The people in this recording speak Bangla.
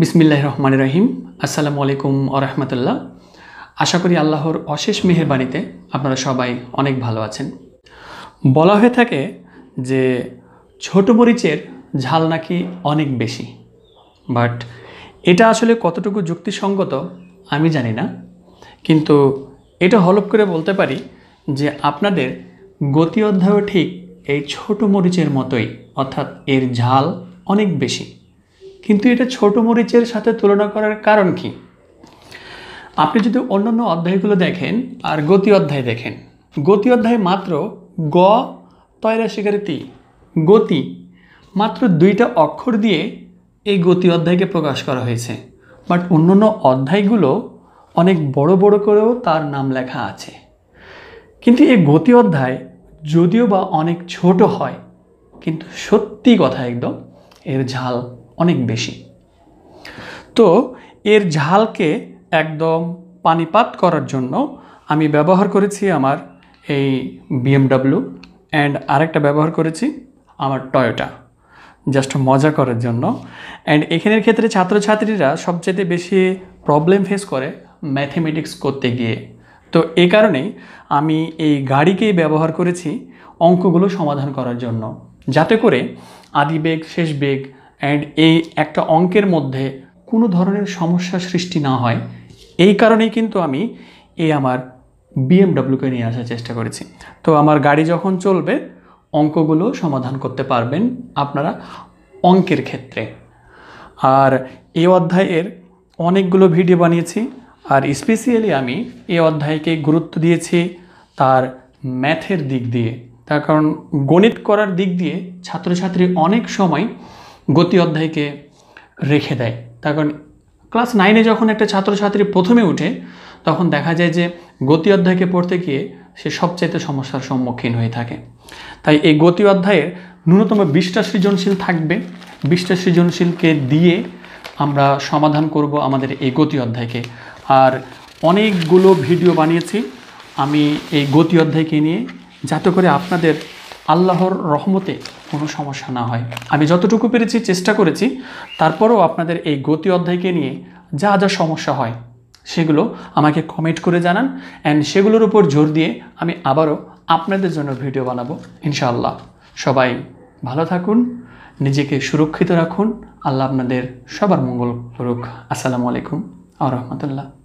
বিসমিল্লাহ রহমান রহিম আসসালামু আলাইকুম আরহামতুল্লাহ আশা করি আল্লাহর অশেষ মেহেরবাণীতে আপনারা সবাই অনেক ভালো আছেন বলা হয়ে থাকে যে ছোট মরিচের ঝাল নাকি অনেক বেশি বাট এটা আসলে কতটুকু যুক্তিসঙ্গত আমি জানি না কিন্তু এটা হলপ করে বলতে পারি যে আপনাদের গতি অধ্যায়ও ঠিক এই ছোট মরিচের মতোই অর্থাৎ এর ঝাল অনেক বেশি কিন্তু এটা ছোট মরিচের সাথে তুলনা করার কারণ কি আপনি যদি অন্যান্য অধ্যায়গুলো দেখেন আর গতি অধ্যায় দেখেন গতি অধ্যায় মাত্র গ তয়রা শিকারে তি গতি মাত্র দুইটা অক্ষর দিয়ে এই গতি অধ্যায়কে প্রকাশ করা হয়েছে বাট অন্যান্য অধ্যায়গুলো অনেক বড় বড় করেও তার নাম লেখা আছে কিন্তু এই গতি অধ্যায় যদিও বা অনেক ছোট হয় কিন্তু সত্যি কথা একদম এর ঝাল অনেক বেশি তো এর ঝালকে একদম পানিপাত করার জন্য আমি ব্যবহার করেছি আমার এই বিএমডাব্লিউ অ্যান্ড আরেকটা ব্যবহার করেছি আমার টয়োটা জাস্ট মজা করার জন্য অ্যান্ড এখানের ক্ষেত্রে ছাত্রছাত্রীরা সবচেয়ে বেশি প্রবলেম ফেস করে ম্যাথেমেটিক্স করতে গিয়ে তো এ কারণেই আমি এই গাড়িকেই ব্যবহার করেছি অঙ্কগুলো সমাধান করার জন্য যাতে করে আদি বেগ শেষ বেগ অ্যান্ড এই একটা অঙ্কের মধ্যে কোনো ধরনের সমস্যা সৃষ্টি না হয় এই কারণেই কিন্তু আমি এই আমার বিএমডাব্লিউকে নিয়ে আসার চেষ্টা করেছি তো আমার গাড়ি যখন চলবে অঙ্কগুলো সমাধান করতে পারবেন আপনারা অঙ্কের ক্ষেত্রে আর এই অধ্যায়ের অনেকগুলো ভিডিও বানিয়েছি আর স্পেশিয়ালি আমি এই অধ্যায়কে গুরুত্ব দিয়েছি তার ম্যাথের দিক দিয়ে তার কারণ গণিত করার দিক দিয়ে ছাত্রছাত্রী অনেক সময় গতি অধ্যায়কে রেখে দেয় তার কারণ ক্লাস নাইনে যখন একটা ছাত্রছাত্রী প্রথমে উঠে তখন দেখা যায় যে গতি অধ্যায়কে পড়তে গিয়ে সে সবচাইতে সমস্যার সম্মুখীন হয়ে থাকে তাই এই গতি অধ্যায়ের ন্যূনতম বিশটা সৃজনশীল থাকবে বিশটা সৃজনশীলকে দিয়ে আমরা সমাধান করব আমাদের এই গতি অধ্যায়কে আর অনেকগুলো ভিডিও বানিয়েছি আমি এই গতি অধ্যায়কে নিয়ে যাতে করে আপনাদের আল্লাহর রহমতে কোনো সমস্যা না হয় আমি যতটুকু পেরেছি চেষ্টা করেছি তারপরও আপনাদের এই গতি অধ্যায়কে নিয়ে যা যা সমস্যা হয় সেগুলো আমাকে কমেন্ট করে জানান অ্যান্ড সেগুলোর উপর জোর দিয়ে আমি আবারও আপনাদের জন্য ভিডিও বানাবো ইনশাআল্লাহ সবাই ভালো থাকুন নিজেকে সুরক্ষিত রাখুন আল্লাহ আপনাদের সবার মঙ্গল করুক আসসালামু আলাইকুম আ রহমতুল্লাহ